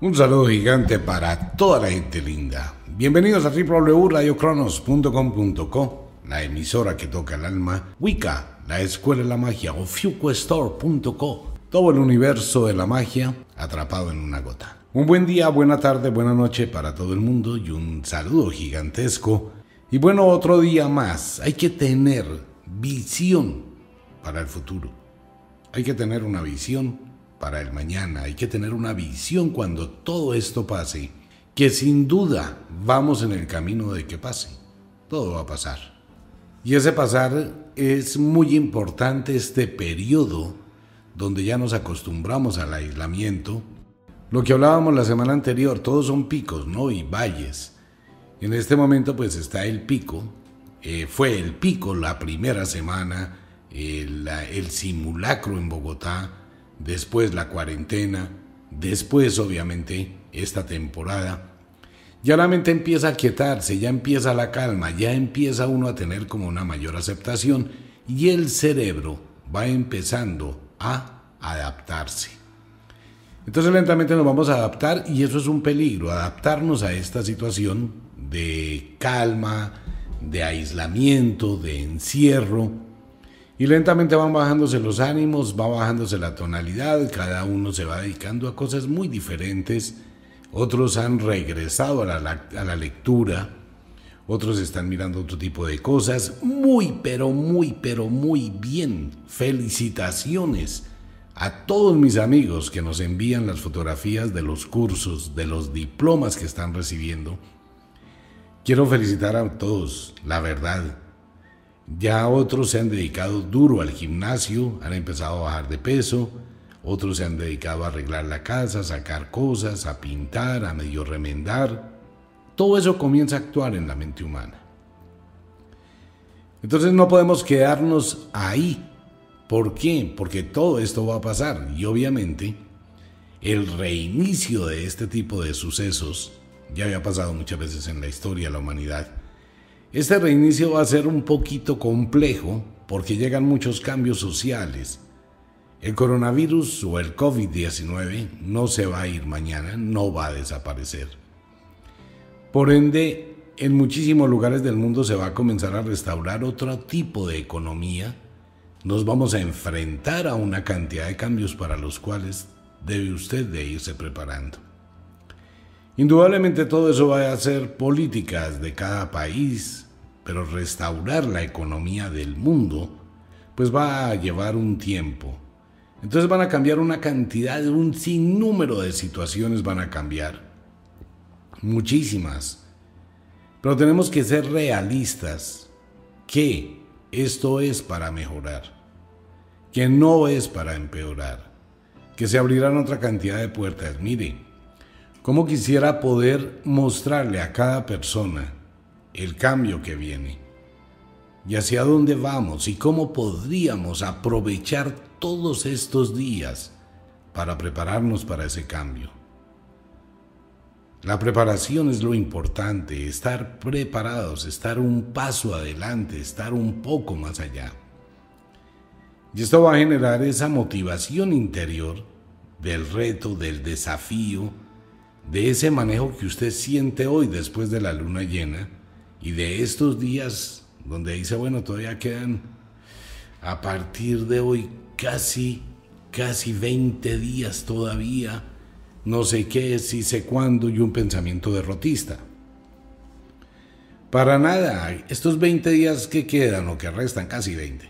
Un saludo gigante para toda la gente linda. Bienvenidos a www.radiocronos.com.co, la emisora que toca el alma, Wicca, la escuela de la magia o fuquestore.co, todo el universo de la magia atrapado en una gota. Un buen día, buena tarde, buena noche para todo el mundo y un saludo gigantesco. Y bueno, otro día más. Hay que tener visión para el futuro. Hay que tener una visión para el mañana, hay que tener una visión cuando todo esto pase, que sin duda vamos en el camino de que pase, todo va a pasar. Y ese pasar es muy importante este periodo donde ya nos acostumbramos al aislamiento. Lo que hablábamos la semana anterior, todos son picos, ¿no? Y valles. En este momento pues está el pico, eh, fue el pico la primera semana, el simulacro en Bogotá, después la cuarentena, después obviamente esta temporada. Ya la mente empieza a quietarse, ya empieza la calma, ya empieza uno a tener como una mayor aceptación y el cerebro va empezando a adaptarse. Entonces lentamente nos vamos a adaptar y eso es un peligro, adaptarnos a esta situación de calma, de aislamiento, de encierro y lentamente van bajándose los ánimos, va bajándose la tonalidad, cada uno se va dedicando a cosas muy diferentes. Otros han regresado a la, lectura, otros están mirando otro tipo de cosas. Muy, pero muy, pero muy bien. Felicitaciones a todos mis amigos que nos envían las fotografías de los cursos, de los diplomas que están recibiendo. Quiero felicitar a todos, la verdad. Ya otros se han dedicado duro al gimnasio, han empezado a bajar de peso, otros se han dedicado a arreglar la casa, a sacar cosas, a pintar, a medio remendar. Todo eso comienza a actuar en la mente humana. Entonces no podemos quedarnos ahí. ¿Por qué? Porque todo esto va a pasar y obviamente el reinicio de este tipo de sucesos ya había pasado muchas veces en la historia de la humanidad este reinicio va a ser un poquito complejo porque llegan muchos cambios sociales. El coronavirus o el COVID-19 no se va a ir mañana, no va a desaparecer. Por ende, en muchísimos lugares del mundo se va a comenzar a restaurar otro tipo de economía. Nos vamos a enfrentar a una cantidad de cambios para los cuales debe usted de irse preparando. Indudablemente todo eso va a ser políticas de cada país, pero restaurar la economía del mundo pues va a llevar un tiempo. Entonces van a cambiar una cantidad, un sinnúmero de situaciones van a cambiar. Muchísimas. Pero tenemos que ser realistas que esto es para mejorar, que no es para empeorar, que se abrirán otra cantidad de puertas. Miren. ¿Cómo quisiera poder mostrarle a cada persona el cambio que viene? ¿Y hacia dónde vamos? ¿Y cómo podríamos aprovechar todos estos días para prepararnos para ese cambio? La preparación es lo importante, estar preparados, estar un paso adelante, estar un poco más allá. Y esto va a generar esa motivación interior del reto, del desafío, de ese manejo que usted siente hoy después de la luna llena y de estos días donde dice, bueno, todavía quedan a partir de hoy casi, casi 20 días todavía, no sé qué, si sé cuándo, y un pensamiento derrotista. Para nada, estos 20 días que quedan o que restan, casi 20.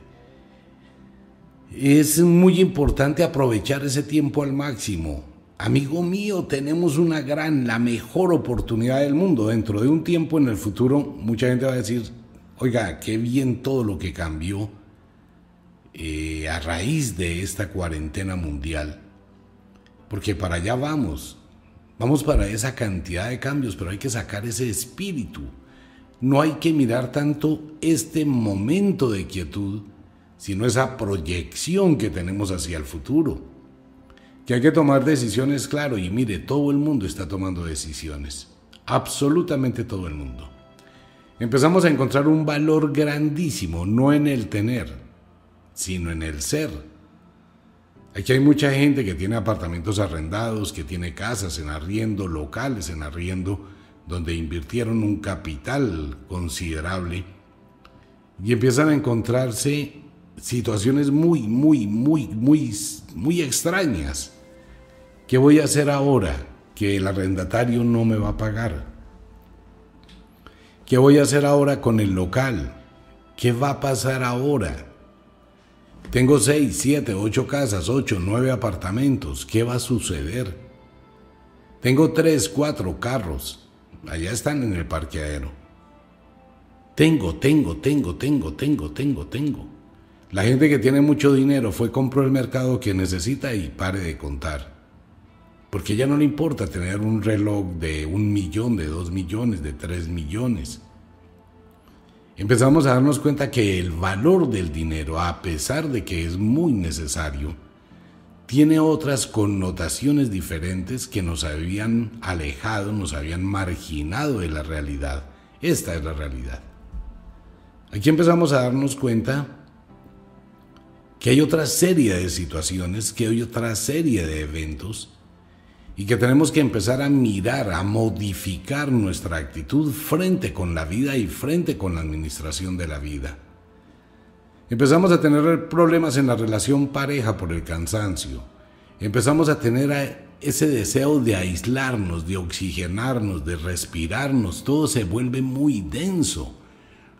Es muy importante aprovechar ese tiempo al máximo, Amigo mío, tenemos una gran, la mejor oportunidad del mundo. Dentro de un tiempo en el futuro, mucha gente va a decir, oiga, qué bien todo lo que cambió eh, a raíz de esta cuarentena mundial. Porque para allá vamos, vamos para esa cantidad de cambios, pero hay que sacar ese espíritu. No hay que mirar tanto este momento de quietud, sino esa proyección que tenemos hacia el futuro que hay que tomar decisiones, claro, y mire, todo el mundo está tomando decisiones, absolutamente todo el mundo. Empezamos a encontrar un valor grandísimo, no en el tener, sino en el ser. Aquí hay mucha gente que tiene apartamentos arrendados, que tiene casas en arriendo, locales en arriendo, donde invirtieron un capital considerable y empiezan a encontrarse situaciones muy, muy, muy, muy, muy extrañas ¿Qué voy a hacer ahora que el arrendatario no me va a pagar? ¿Qué voy a hacer ahora con el local? ¿Qué va a pasar ahora? Tengo seis, siete, ocho casas, ocho, nueve apartamentos. ¿Qué va a suceder? Tengo 3, 4 carros. Allá están en el parqueadero. Tengo, tengo, tengo, tengo, tengo, tengo, tengo. La gente que tiene mucho dinero fue compró el mercado que necesita y pare de contar. Porque ya no le importa tener un reloj de un millón, de dos millones, de tres millones. Empezamos a darnos cuenta que el valor del dinero, a pesar de que es muy necesario, tiene otras connotaciones diferentes que nos habían alejado, nos habían marginado de la realidad. Esta es la realidad. Aquí empezamos a darnos cuenta que hay otra serie de situaciones, que hay otra serie de eventos y que tenemos que empezar a mirar, a modificar nuestra actitud frente con la vida y frente con la administración de la vida. Empezamos a tener problemas en la relación pareja por el cansancio. Empezamos a tener ese deseo de aislarnos, de oxigenarnos, de respirarnos. Todo se vuelve muy denso.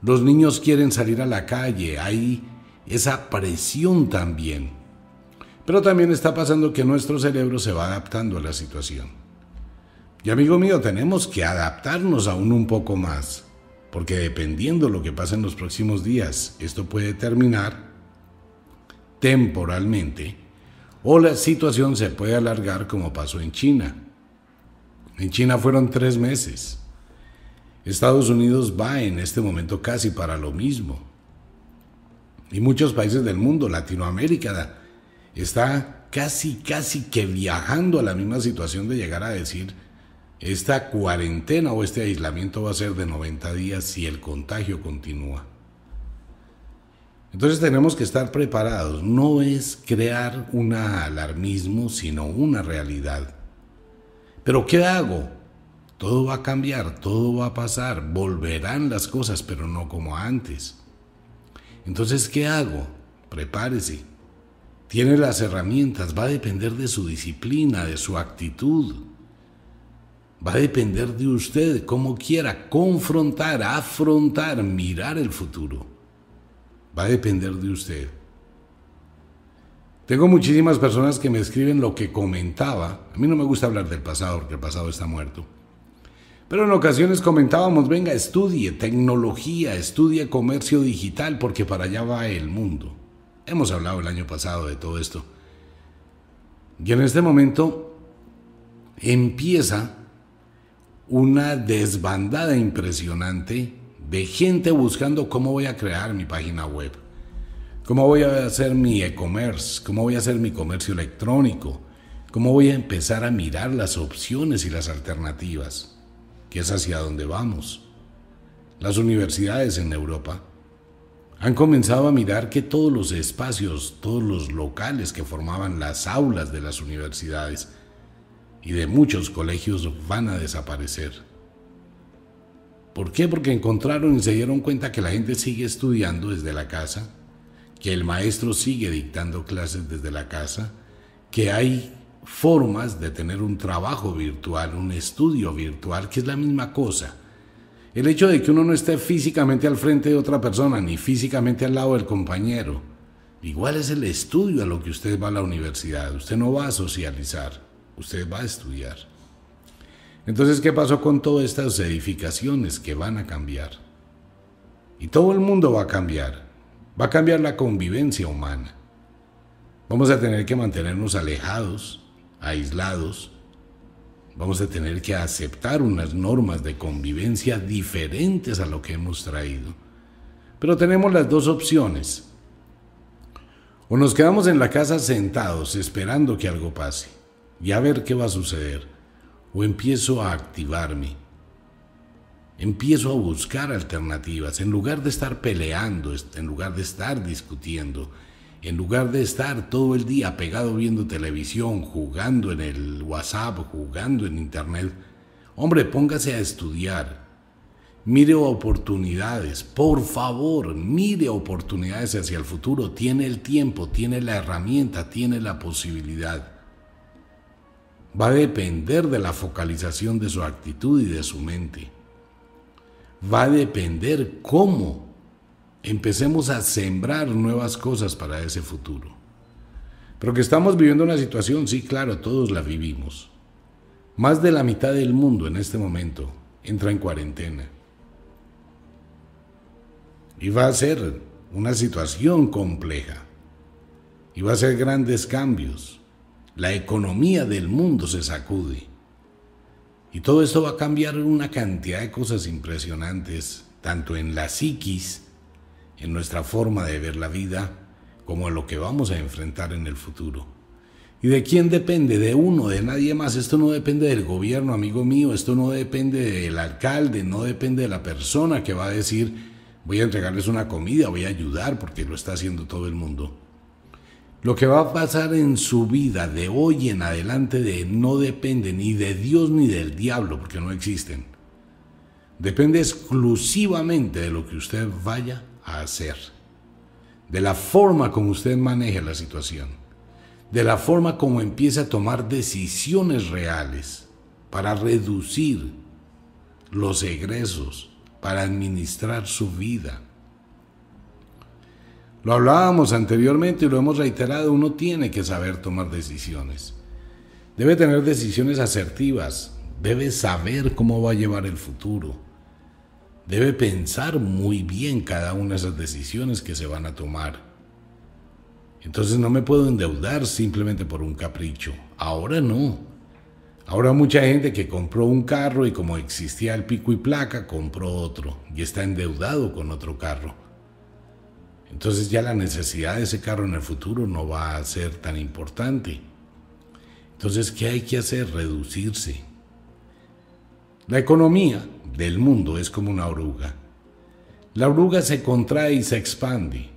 Los niños quieren salir a la calle. Hay esa presión también. Pero también está pasando que nuestro cerebro se va adaptando a la situación. Y amigo mío, tenemos que adaptarnos aún un poco más, porque dependiendo lo que pase en los próximos días, esto puede terminar temporalmente o la situación se puede alargar como pasó en China. En China fueron tres meses. Estados Unidos va en este momento casi para lo mismo. Y muchos países del mundo, Latinoamérica, está casi, casi que viajando a la misma situación de llegar a decir, esta cuarentena o este aislamiento va a ser de 90 días si el contagio continúa. Entonces tenemos que estar preparados. No es crear un alarmismo, sino una realidad. Pero ¿qué hago? Todo va a cambiar, todo va a pasar, volverán las cosas, pero no como antes. Entonces, ¿qué hago? Prepárese. Tiene las herramientas, va a depender de su disciplina, de su actitud. Va a depender de usted como quiera confrontar, afrontar, mirar el futuro. Va a depender de usted. Tengo muchísimas personas que me escriben lo que comentaba. A mí no me gusta hablar del pasado porque el pasado está muerto. Pero en ocasiones comentábamos, venga, estudie tecnología, estudie comercio digital porque para allá va el mundo. Hemos hablado el año pasado de todo esto. Y en este momento empieza una desbandada impresionante de gente buscando cómo voy a crear mi página web, cómo voy a hacer mi e-commerce, cómo voy a hacer mi comercio electrónico, cómo voy a empezar a mirar las opciones y las alternativas, que es hacia donde vamos. Las universidades en Europa han comenzado a mirar que todos los espacios, todos los locales que formaban las aulas de las universidades y de muchos colegios van a desaparecer. ¿Por qué? Porque encontraron y se dieron cuenta que la gente sigue estudiando desde la casa, que el maestro sigue dictando clases desde la casa, que hay formas de tener un trabajo virtual, un estudio virtual, que es la misma cosa. El hecho de que uno no esté físicamente al frente de otra persona, ni físicamente al lado del compañero, igual es el estudio a lo que usted va a la universidad. Usted no va a socializar, usted va a estudiar. Entonces, ¿qué pasó con todas estas edificaciones que van a cambiar? Y todo el mundo va a cambiar. Va a cambiar la convivencia humana. Vamos a tener que mantenernos alejados, aislados, vamos a tener que aceptar unas normas de convivencia diferentes a lo que hemos traído. Pero tenemos las dos opciones. O nos quedamos en la casa sentados esperando que algo pase y a ver qué va a suceder. O empiezo a activarme. Empiezo a buscar alternativas en lugar de estar peleando, en lugar de estar discutiendo, en lugar de estar todo el día pegado viendo televisión, jugando en el WhatsApp, jugando en Internet, hombre, póngase a estudiar. Mire oportunidades, por favor, mire oportunidades hacia el futuro. Tiene el tiempo, tiene la herramienta, tiene la posibilidad. Va a depender de la focalización de su actitud y de su mente. Va a depender cómo empecemos a sembrar nuevas cosas para ese futuro. Pero que estamos viviendo una situación, sí, claro, todos la vivimos. Más de la mitad del mundo en este momento entra en cuarentena. Y va a ser una situación compleja. Y va a ser grandes cambios. La economía del mundo se sacude. Y todo esto va a cambiar una cantidad de cosas impresionantes, tanto en la psiquis, en nuestra forma de ver la vida, como en lo que vamos a enfrentar en el futuro. ¿Y de quién depende? De uno, de nadie más. Esto no depende del gobierno, amigo mío. Esto no depende del alcalde, no depende de la persona que va a decir, voy a entregarles una comida, voy a ayudar, porque lo está haciendo todo el mundo. Lo que va a pasar en su vida de hoy en adelante de, no depende ni de Dios ni del diablo, porque no existen. Depende exclusivamente de lo que usted vaya hacer, de la forma como usted maneja la situación, de la forma como empieza a tomar decisiones reales para reducir los egresos, para administrar su vida. Lo hablábamos anteriormente y lo hemos reiterado, uno tiene que saber tomar decisiones. Debe tener decisiones asertivas, debe saber cómo va a llevar el futuro debe pensar muy bien cada una de esas decisiones que se van a tomar. Entonces no me puedo endeudar simplemente por un capricho. Ahora no. Ahora mucha gente que compró un carro y como existía el pico y placa, compró otro y está endeudado con otro carro. Entonces ya la necesidad de ese carro en el futuro no va a ser tan importante. Entonces, ¿qué hay que hacer? Reducirse, la economía del mundo es como una oruga. La oruga se contrae y se expande.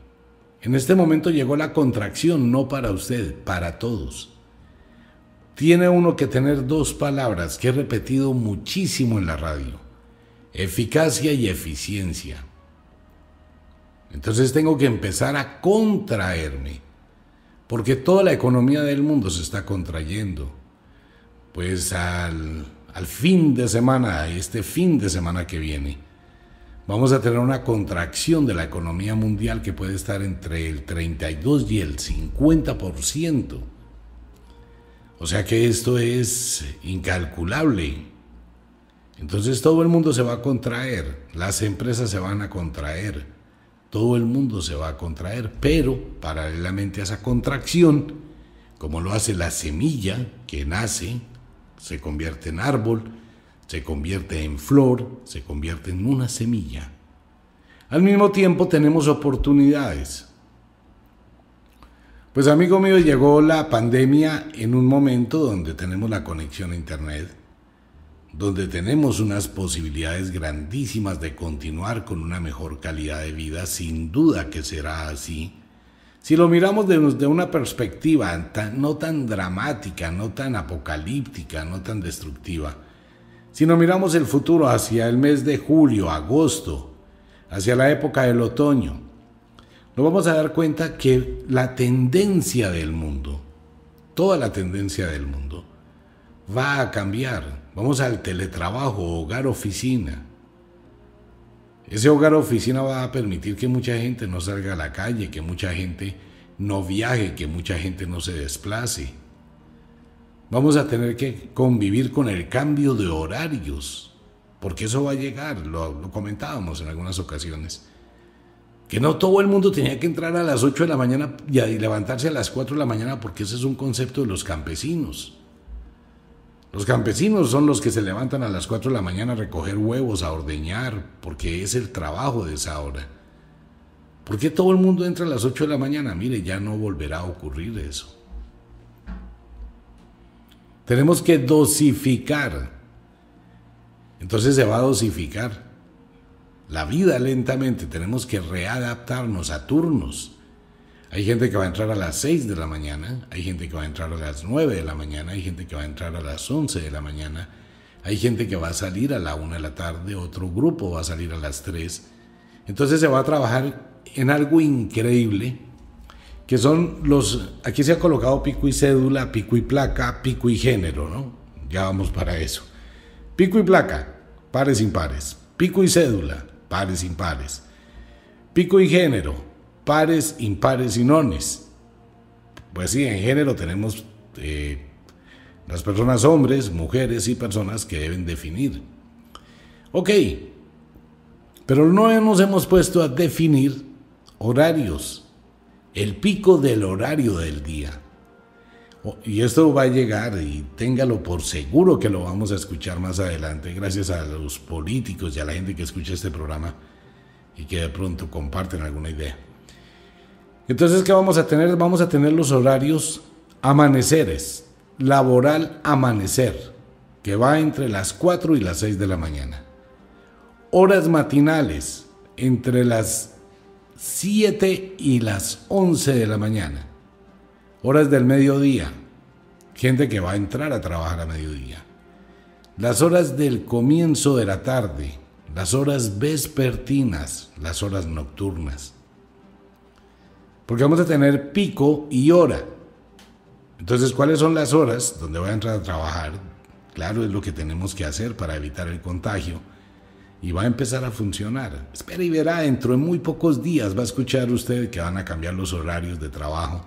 En este momento llegó la contracción, no para usted, para todos. Tiene uno que tener dos palabras que he repetido muchísimo en la radio. Eficacia y eficiencia. Entonces tengo que empezar a contraerme, porque toda la economía del mundo se está contrayendo. Pues al al fin de semana, este fin de semana que viene, vamos a tener una contracción de la economía mundial que puede estar entre el 32 y el 50%. O sea que esto es incalculable. Entonces todo el mundo se va a contraer, las empresas se van a contraer, todo el mundo se va a contraer, pero paralelamente a esa contracción, como lo hace la semilla que nace, se convierte en árbol, se convierte en flor, se convierte en una semilla. Al mismo tiempo tenemos oportunidades. Pues amigo mío, llegó la pandemia en un momento donde tenemos la conexión a Internet, donde tenemos unas posibilidades grandísimas de continuar con una mejor calidad de vida, sin duda que será así si lo miramos de una perspectiva no tan dramática, no tan apocalíptica, no tan destructiva, si no miramos el futuro hacia el mes de julio, agosto, hacia la época del otoño, nos vamos a dar cuenta que la tendencia del mundo, toda la tendencia del mundo, va a cambiar. Vamos al teletrabajo, hogar, oficina. Ese hogar oficina va a permitir que mucha gente no salga a la calle, que mucha gente no viaje, que mucha gente no se desplace. Vamos a tener que convivir con el cambio de horarios, porque eso va a llegar, lo, comentábamos en algunas ocasiones. Que no todo el mundo tenía que entrar a las 8 de la mañana y levantarse a las 4 de la mañana porque ese es un concepto de los campesinos. Los campesinos son los que se levantan a las 4 de la mañana a recoger huevos, a ordeñar, porque es el trabajo de esa hora. ¿Por qué todo el mundo entra a las 8 de la mañana? Mire, ya no volverá a ocurrir eso. Tenemos que dosificar. Entonces se va a dosificar la vida lentamente. Tenemos que readaptarnos a turnos. Hay gente que va a entrar a las 6 de la mañana, hay gente que va a entrar a las 9 de la mañana, hay gente que va a entrar a las 11 de la mañana, hay gente que va a salir a la 1 de la tarde, otro grupo va a salir a las 3. Entonces se va a trabajar en algo increíble, que son los, aquí se ha colocado pico y cédula, pico y placa, pico y género, ¿no? Ya vamos para eso. Pico y placa, pares impares. Pico y cédula, pares impares. Pico y género, pares, impares y nones. Pues sí, en género tenemos eh, las personas hombres, mujeres y personas que deben definir. Ok, pero no nos hemos puesto a definir horarios, el pico del horario del día. Y esto va a llegar y téngalo por seguro que lo vamos a escuchar más adelante, gracias a los políticos y a la gente que escucha este programa y que de pronto comparten alguna idea. Entonces, ¿qué vamos a tener? Vamos a tener los horarios amaneceres, laboral amanecer, que va entre las 4 y las 6 de la mañana. Horas matinales, entre las 7 y las 11 de la mañana. Horas del mediodía, gente que va a entrar a trabajar a mediodía. Las horas del comienzo de la tarde, las horas vespertinas, las horas nocturnas porque vamos a tener pico y hora. Entonces, ¿cuáles son las horas donde voy a entrar a trabajar? Claro, es lo que tenemos que hacer para evitar el contagio. Y va a empezar a funcionar. Espera y verá, dentro de muy pocos días va a escuchar usted que van a cambiar los horarios de trabajo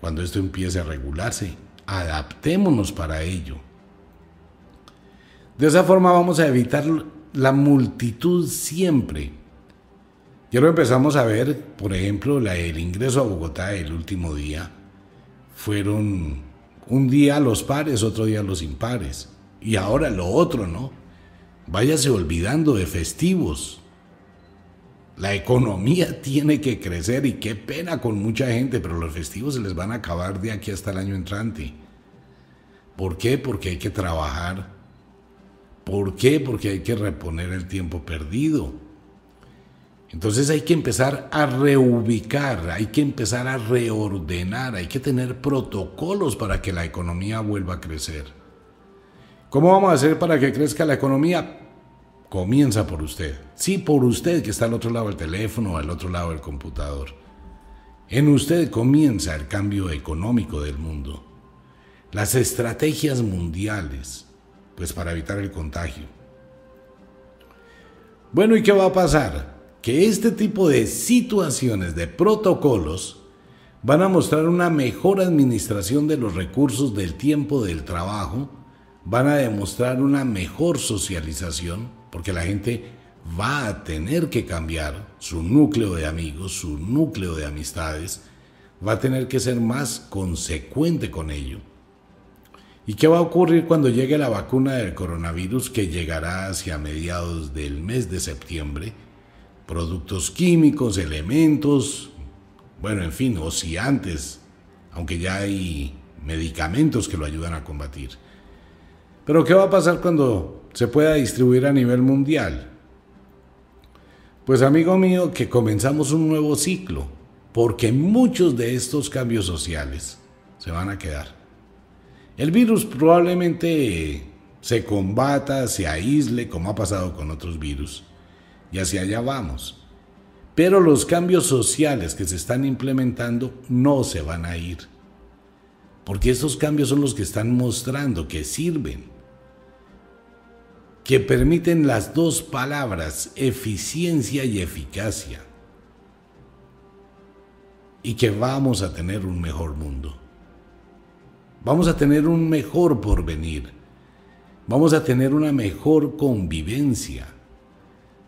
cuando esto empiece a regularse. Adaptémonos para ello. De esa forma vamos a evitar la multitud siempre y lo empezamos a ver, por ejemplo, la, el ingreso a Bogotá el último día. Fueron un día los pares, otro día los impares. Y ahora lo otro, ¿no? Váyase olvidando de festivos. La economía tiene que crecer y qué pena con mucha gente, pero los festivos se les van a acabar de aquí hasta el año entrante. ¿Por qué? Porque hay que trabajar. ¿Por qué? Porque hay que reponer el tiempo perdido. Entonces hay que empezar a reubicar, hay que empezar a reordenar, hay que tener protocolos para que la economía vuelva a crecer. ¿Cómo vamos a hacer para que crezca la economía? Comienza por usted. Sí, por usted que está al otro lado del teléfono, al otro lado del computador. En usted comienza el cambio económico del mundo. Las estrategias mundiales, pues para evitar el contagio. Bueno, ¿y qué va a pasar? que este tipo de situaciones, de protocolos, van a mostrar una mejor administración de los recursos del tiempo del trabajo, van a demostrar una mejor socialización, porque la gente va a tener que cambiar su núcleo de amigos, su núcleo de amistades, va a tener que ser más consecuente con ello. ¿Y qué va a ocurrir cuando llegue la vacuna del coronavirus que llegará hacia mediados del mes de septiembre? productos químicos, elementos, bueno, en fin, o si antes, aunque ya hay medicamentos que lo ayudan a combatir. Pero ¿qué va a pasar cuando se pueda distribuir a nivel mundial? Pues amigo mío, que comenzamos un nuevo ciclo, porque muchos de estos cambios sociales se van a quedar. El virus probablemente se combata, se aísle, como ha pasado con otros virus y hacia allá vamos. Pero los cambios sociales que se están implementando no se van a ir. Porque estos cambios son los que están mostrando que sirven. Que permiten las dos palabras, eficiencia y eficacia. Y que vamos a tener un mejor mundo. Vamos a tener un mejor porvenir. Vamos a tener una mejor convivencia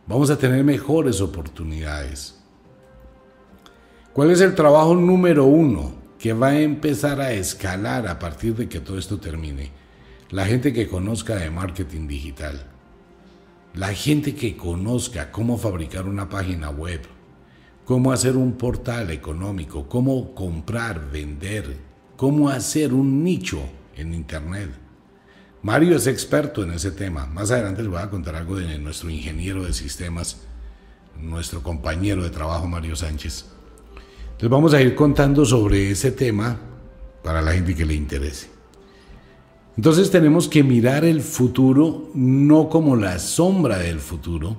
Vamos a tener mejores oportunidades. ¿Cuál es el trabajo número uno que va a empezar a escalar a partir de que todo esto termine? La gente que conozca de marketing digital. La gente que conozca cómo fabricar una página web, cómo hacer un portal económico, cómo comprar, vender, cómo hacer un nicho en Internet. Mario es experto en ese tema. Más adelante les voy a contar algo de nuestro ingeniero de sistemas, nuestro compañero de trabajo, Mario Sánchez. Entonces vamos a ir contando sobre ese tema para la gente que le interese. Entonces tenemos que mirar el futuro no como la sombra del futuro,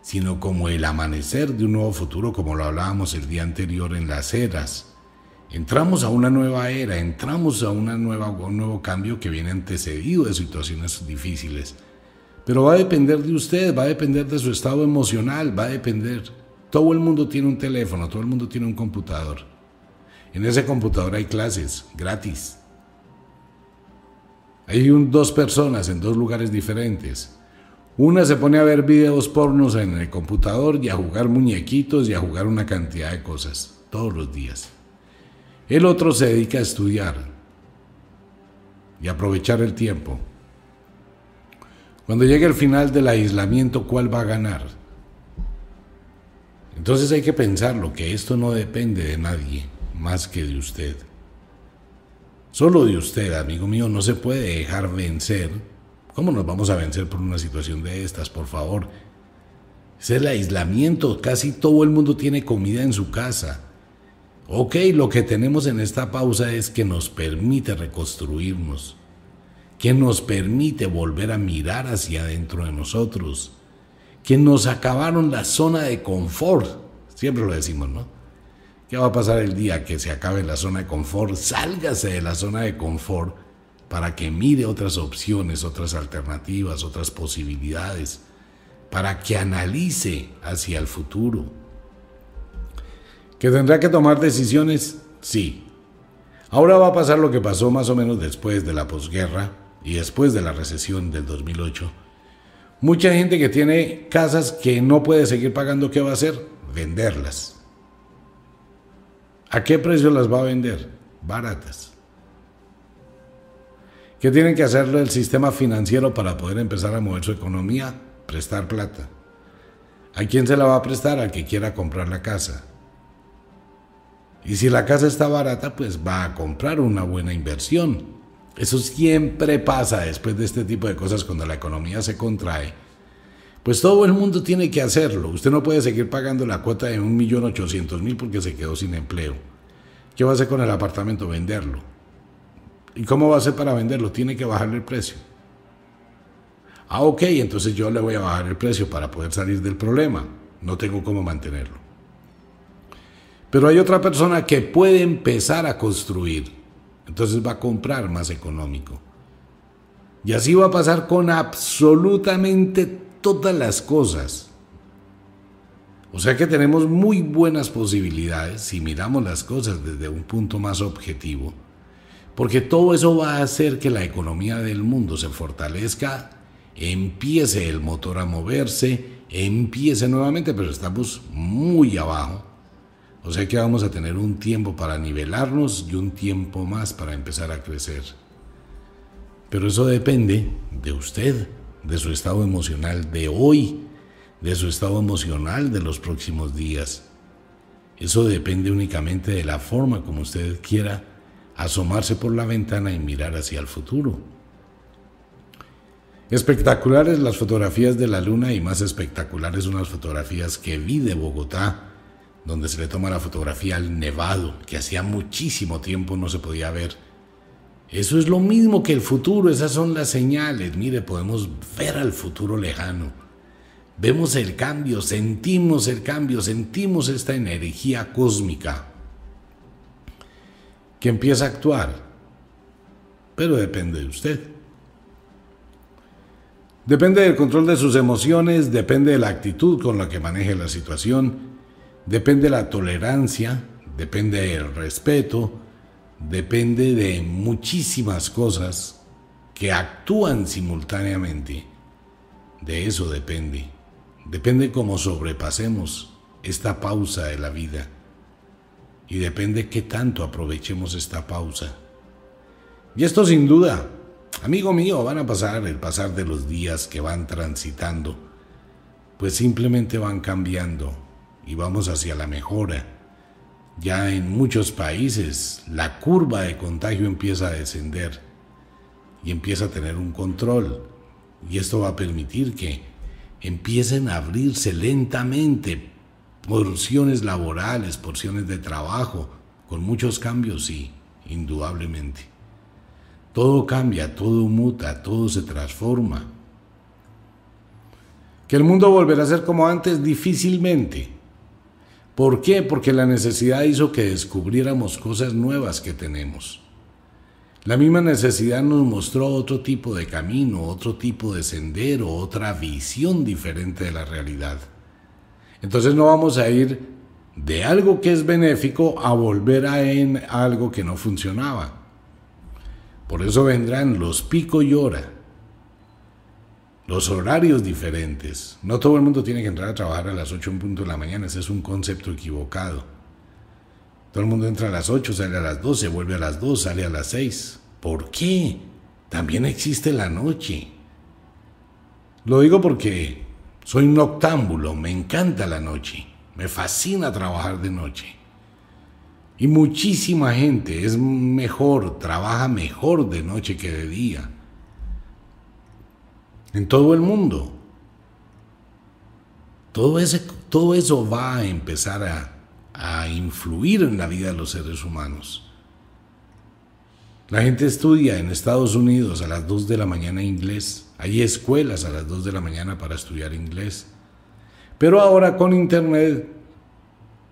sino como el amanecer de un nuevo futuro, como lo hablábamos el día anterior en las eras. Entramos a una nueva era, entramos a una nueva, un nuevo cambio que viene antecedido de situaciones difíciles. Pero va a depender de usted, va a depender de su estado emocional, va a depender. Todo el mundo tiene un teléfono, todo el mundo tiene un computador. En ese computador hay clases gratis. Hay dos personas en dos lugares diferentes. Una se pone a ver videos pornos en el computador y a jugar muñequitos y a jugar una cantidad de cosas todos los días. El otro se dedica a estudiar y aprovechar el tiempo. Cuando llegue el final del aislamiento, ¿cuál va a ganar? Entonces hay que pensarlo, que esto no depende de nadie más que de usted. Solo de usted, amigo mío, no se puede dejar vencer. ¿Cómo nos vamos a vencer por una situación de estas, por favor? Es el aislamiento, casi todo el mundo tiene comida en su casa. Ok, lo que tenemos en esta pausa es que nos permite reconstruirnos, que nos permite volver a mirar hacia adentro de nosotros, que nos acabaron la zona de confort, siempre lo decimos, ¿no? ¿Qué va a pasar el día que se acabe la zona de confort? Sálgase de la zona de confort para que mire otras opciones, otras alternativas, otras posibilidades, para que analice hacia el futuro ¿Que tendrá que tomar decisiones? Sí. Ahora va a pasar lo que pasó más o menos después de la posguerra y después de la recesión del 2008. Mucha gente que tiene casas que no puede seguir pagando, ¿qué va a hacer? Venderlas. ¿A qué precio las va a vender? Baratas. ¿Qué tienen que hacer el sistema financiero para poder empezar a mover su economía? Prestar plata. ¿A quién se la va a prestar? Al que quiera comprar la casa. Y si la casa está barata, pues va a comprar una buena inversión. Eso siempre pasa después de este tipo de cosas cuando la economía se contrae. Pues todo el mundo tiene que hacerlo. Usted no puede seguir pagando la cuota de 1.800.000 porque se quedó sin empleo. ¿Qué va a hacer con el apartamento? Venderlo. ¿Y cómo va a hacer para venderlo? Tiene que bajarle el precio. Ah, ok, entonces yo le voy a bajar el precio para poder salir del problema. No tengo cómo mantenerlo. Pero hay otra persona que puede empezar a construir. Entonces va a comprar más económico. Y así va a pasar con absolutamente todas las cosas. O sea que tenemos muy buenas posibilidades si miramos las cosas desde un punto más objetivo. Porque todo eso va a hacer que la economía del mundo se fortalezca, empiece el motor a moverse, empiece nuevamente, pero estamos muy abajo o sea que vamos a tener un tiempo para nivelarnos y un tiempo más para empezar a crecer. Pero eso depende de usted, de su estado emocional de hoy, de su estado emocional de los próximos días. Eso depende únicamente de la forma como usted quiera asomarse por la ventana y mirar hacia el futuro. Espectaculares las fotografías de la luna y más espectaculares unas fotografías que vi de Bogotá donde se le toma la fotografía al nevado, que hacía muchísimo tiempo no se podía ver. Eso es lo mismo que el futuro, esas son las señales. Mire, podemos ver al futuro lejano. Vemos el cambio, sentimos el cambio, sentimos esta energía cósmica que empieza a actuar. Pero depende de usted. Depende del control de sus emociones, depende de la actitud con la que maneje la situación Depende la tolerancia, depende el respeto, depende de muchísimas cosas que actúan simultáneamente. De eso depende. Depende cómo sobrepasemos esta pausa de la vida. Y depende qué tanto aprovechemos esta pausa. Y esto sin duda, amigo mío, van a pasar el pasar de los días que van transitando. Pues simplemente van cambiando y vamos hacia la mejora. Ya en muchos países la curva de contagio empieza a descender y empieza a tener un control. Y esto va a permitir que empiecen a abrirse lentamente porciones laborales, porciones de trabajo, con muchos cambios, sí, indudablemente. Todo cambia, todo muta, todo se transforma. Que el mundo volverá a ser como antes difícilmente, ¿Por qué? Porque la necesidad hizo que descubriéramos cosas nuevas que tenemos. La misma necesidad nos mostró otro tipo de camino, otro tipo de sendero, otra visión diferente de la realidad. Entonces no vamos a ir de algo que es benéfico a volver a en algo que no funcionaba. Por eso vendrán los pico y hora los horarios diferentes. No todo el mundo tiene que entrar a trabajar a las 8 en punto de la mañana, ese es un concepto equivocado. Todo el mundo entra a las 8, sale a las 12, vuelve a las 2, sale a las 6. ¿Por qué? También existe la noche. Lo digo porque soy un me encanta la noche, me fascina trabajar de noche. Y muchísima gente es mejor, trabaja mejor de noche que de día en todo el mundo. Todo, todo eso va a empezar a, a influir en la vida de los seres humanos. La gente estudia en Estados Unidos a las 2 de la mañana inglés. Hay escuelas a las 2 de la mañana para estudiar inglés. Pero ahora con Internet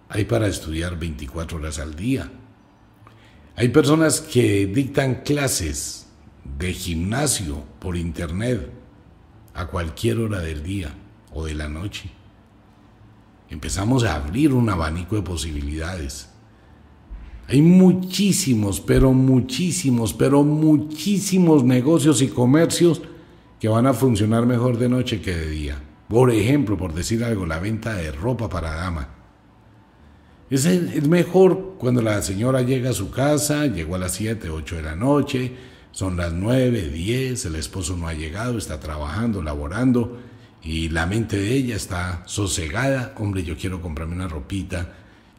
hay para estudiar 24 horas al día. Hay personas que dictan clases de gimnasio por Internet a cualquier hora del día o de la noche. Empezamos a abrir un abanico de posibilidades. Hay muchísimos, pero muchísimos, pero muchísimos negocios y comercios que van a funcionar mejor de noche que de día. Por ejemplo, por decir algo, la venta de ropa para dama. Es, mejor cuando la señora llega a su casa, llegó a las 7, 8 de la noche, son las 9, 10, el esposo no ha llegado, está trabajando, laborando y la mente de ella está sosegada. Hombre, yo quiero comprarme una ropita,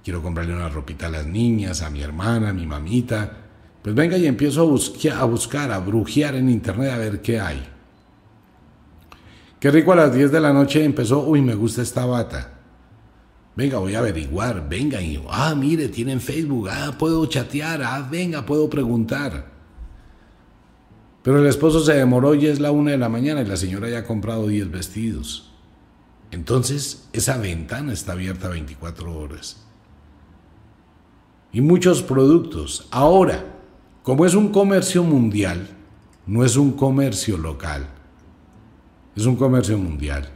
quiero comprarle una ropita a las niñas, a mi hermana, a mi mamita. Pues venga y empiezo a, a buscar, a brujear en internet a ver qué hay. Qué rico a las 10 de la noche empezó, uy, me gusta esta bata. Venga, voy a averiguar, venga y, ah, mire, tienen Facebook, ah, puedo chatear, ah, venga, puedo preguntar. Pero el esposo se demoró y es la una de la mañana y la señora ya ha comprado 10 vestidos. Entonces esa ventana está abierta 24 horas. Y muchos productos. Ahora, como es un comercio mundial, no es un comercio local, es un comercio mundial.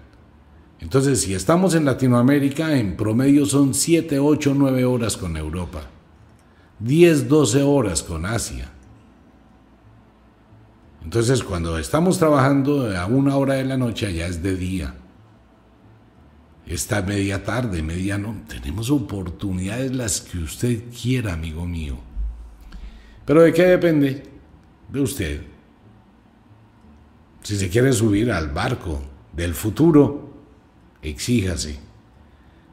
Entonces, si estamos en Latinoamérica, en promedio son 7, 8, 9 horas con Europa, 10, 12 horas con Asia. Entonces cuando estamos trabajando a una hora de la noche ya es de día. Esta media tarde, media no, tenemos oportunidades las que usted quiera, amigo mío. Pero ¿de qué depende? De usted. Si se quiere subir al barco del futuro, exíjase.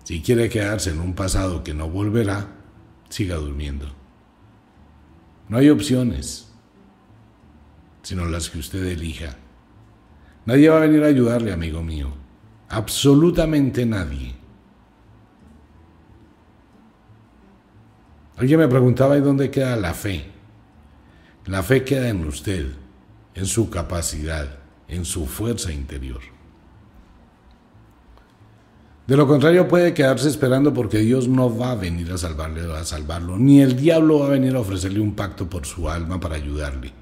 Si quiere quedarse en un pasado que no volverá, siga durmiendo. No hay opciones sino las que usted elija. Nadie va a venir a ayudarle, amigo mío. Absolutamente nadie. Alguien me preguntaba, ¿y dónde queda la fe? La fe queda en usted, en su capacidad, en su fuerza interior. De lo contrario puede quedarse esperando porque Dios no va a venir a salvarle, a salvarlo, ni el diablo va a venir a ofrecerle un pacto por su alma para ayudarle.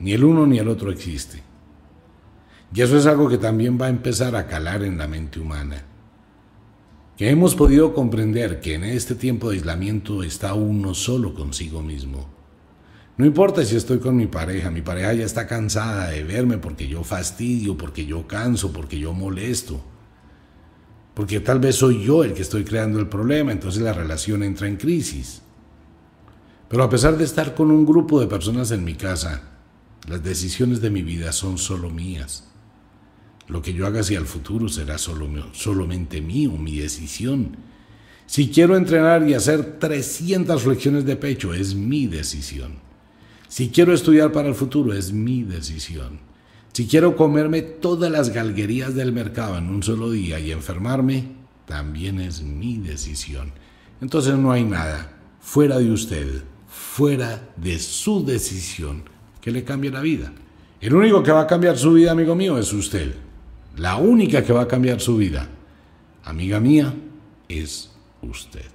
Ni el uno ni el otro existe. Y eso es algo que también va a empezar a calar en la mente humana. Que hemos podido comprender que en este tiempo de aislamiento está uno solo consigo mismo. No importa si estoy con mi pareja, mi pareja ya está cansada de verme porque yo fastidio, porque yo canso, porque yo molesto. Porque tal vez soy yo el que estoy creando el problema, entonces la relación entra en crisis. Pero a pesar de estar con un grupo de personas en mi casa, las decisiones de mi vida son solo mías. Lo que yo haga hacia el futuro será solo, solamente mío, mi decisión. Si quiero entrenar y hacer 300 flexiones de pecho, es mi decisión. Si quiero estudiar para el futuro, es mi decisión. Si quiero comerme todas las galguerías del mercado en un solo día y enfermarme, también es mi decisión. Entonces no hay nada fuera de usted, fuera de su decisión que le cambie la vida. El único que va a cambiar su vida, amigo mío, es usted. La única que va a cambiar su vida, amiga mía, es usted.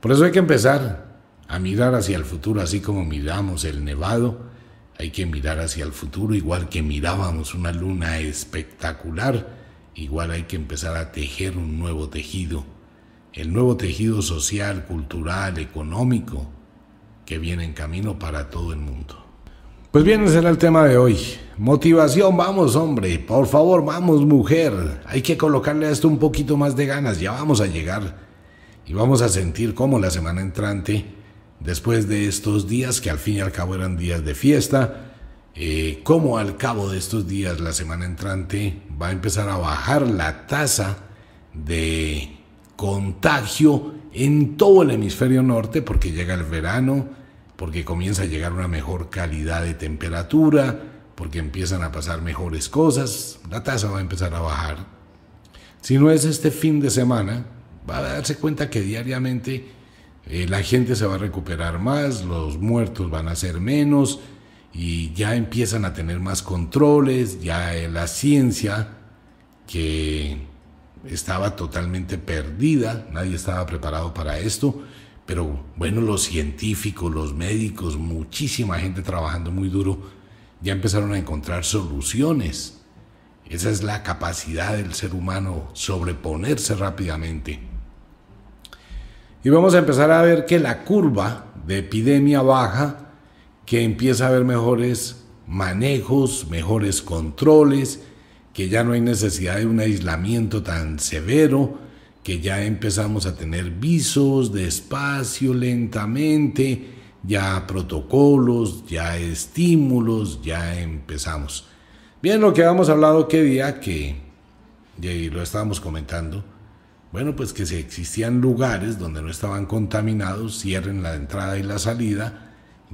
Por eso hay que empezar a mirar hacia el futuro, así como miramos el nevado. Hay que mirar hacia el futuro, igual que mirábamos una luna espectacular. Igual hay que empezar a tejer un nuevo tejido. El nuevo tejido social, cultural, económico, que viene en camino para todo el mundo. Pues bien, ese era el tema de hoy. Motivación, vamos hombre, por favor, vamos mujer. Hay que colocarle a esto un poquito más de ganas, ya vamos a llegar. Y vamos a sentir cómo la semana entrante, después de estos días, que al fin y al cabo eran días de fiesta, eh, cómo al cabo de estos días, la semana entrante, va a empezar a bajar la tasa de contagio en todo el hemisferio norte, porque llega el verano, porque comienza a llegar una mejor calidad de temperatura, porque empiezan a pasar mejores cosas, la tasa va a empezar a bajar. Si no es este fin de semana, va a darse cuenta que diariamente eh, la gente se va a recuperar más, los muertos van a ser menos y ya empiezan a tener más controles, ya la ciencia que estaba totalmente perdida, nadie estaba preparado para esto, pero bueno, los científicos, los médicos, muchísima gente trabajando muy duro, ya empezaron a encontrar soluciones. Esa es la capacidad del ser humano, sobreponerse rápidamente. Y vamos a empezar a ver que la curva de epidemia baja, que empieza a haber mejores manejos, mejores controles, que ya no hay necesidad de un aislamiento tan severo, que ya empezamos a tener visos despacio, lentamente, ya protocolos, ya estímulos, ya empezamos. Bien, lo que habíamos hablado que día que, y lo estábamos comentando, bueno, pues que si existían lugares donde no estaban contaminados, cierren la entrada y la salida,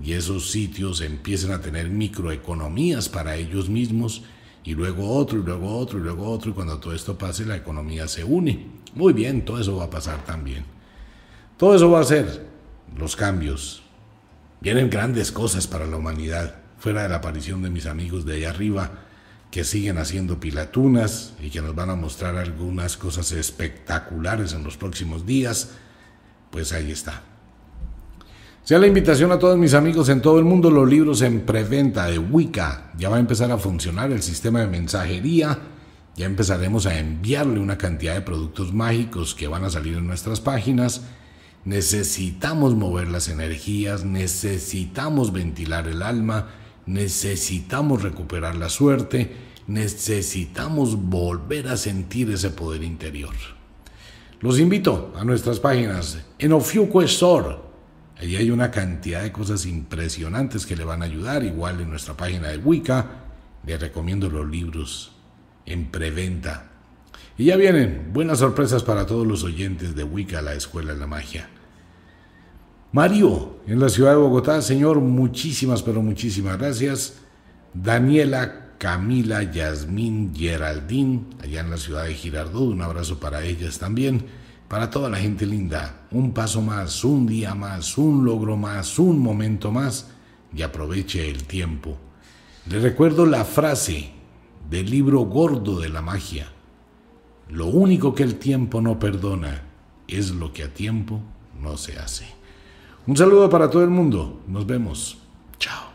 y esos sitios empiecen a tener microeconomías para ellos mismos, y luego otro, y luego otro, y luego otro, y cuando todo esto pase la economía se une. Muy bien, todo eso va a pasar también. Todo eso va a ser los cambios. Vienen grandes cosas para la humanidad, fuera de la aparición de mis amigos de allá arriba, que siguen haciendo pilatunas y que nos van a mostrar algunas cosas espectaculares en los próximos días. Pues ahí está. Sea la invitación a todos mis amigos en todo el mundo, los libros en preventa de Wicca. Ya va a empezar a funcionar el sistema de mensajería. Ya empezaremos a enviarle una cantidad de productos mágicos que van a salir en nuestras páginas. Necesitamos mover las energías, necesitamos ventilar el alma, necesitamos recuperar la suerte, necesitamos volver a sentir ese poder interior. Los invito a nuestras páginas en Ofiuco Allí hay una cantidad de cosas impresionantes que le van a ayudar. Igual en nuestra página de Wicca le recomiendo los libros en preventa. Y ya vienen buenas sorpresas para todos los oyentes de Wicca, la Escuela de la Magia. Mario, en la ciudad de Bogotá, señor, muchísimas, pero muchísimas gracias. Daniela, Camila, Yasmín, Geraldine, allá en la ciudad de Girardot, un abrazo para ellas también. Para toda la gente linda, un paso más, un día más, un logro más, un momento más y aproveche el tiempo. Le recuerdo la frase del libro gordo de la magia. Lo único que el tiempo no perdona es lo que a tiempo no se hace. Un saludo para todo el mundo. Nos vemos. Chao.